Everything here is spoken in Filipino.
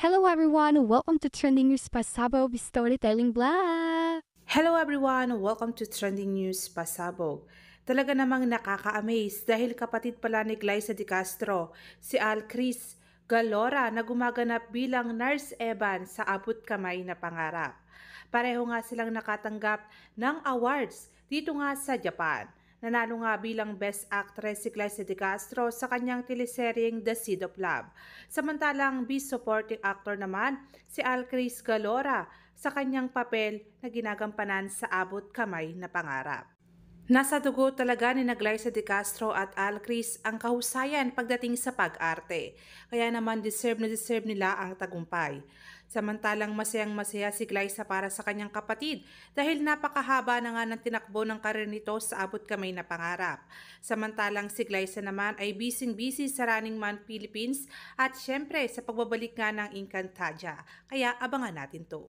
Hello everyone, welcome to Trending News Pasabog Storytelling Blog! Hello everyone, welcome to Trending News Pasabog. Talaga namang nakaka-amaze dahil kapatid pala ni Glyza De Castro, si Al Chris Galora na gumaganap bilang Nurse Evan sa abot kamay na pangarap. Pareho nga silang nakatanggap ng awards dito nga sa Japan. Nanalo nga bilang Best Actress si Clyce De Castro sa kanyang teleseryeng The Seed of Love. Samantalang Best Supporting Actor naman si Alcris Galora sa kanyang papel na ginagampanan sa abot kamay na pangarap. Nasa dugo talaga ni Naglarsa de Castro at Al Cris ang kahusayan pagdating sa pag-arte, kaya naman deserve na deserve nila ang tagumpay. Samantalang masayang masaya si Glyza para sa kanyang kapatid dahil napakahaba na nga ng tinakbo ng karir nito sa abot kamay na pangarap. Samantalang si Glyza naman ay busy-busy sa Running Man Philippines at syempre sa pagbabalik nga ng Encantadia, kaya abangan natin to.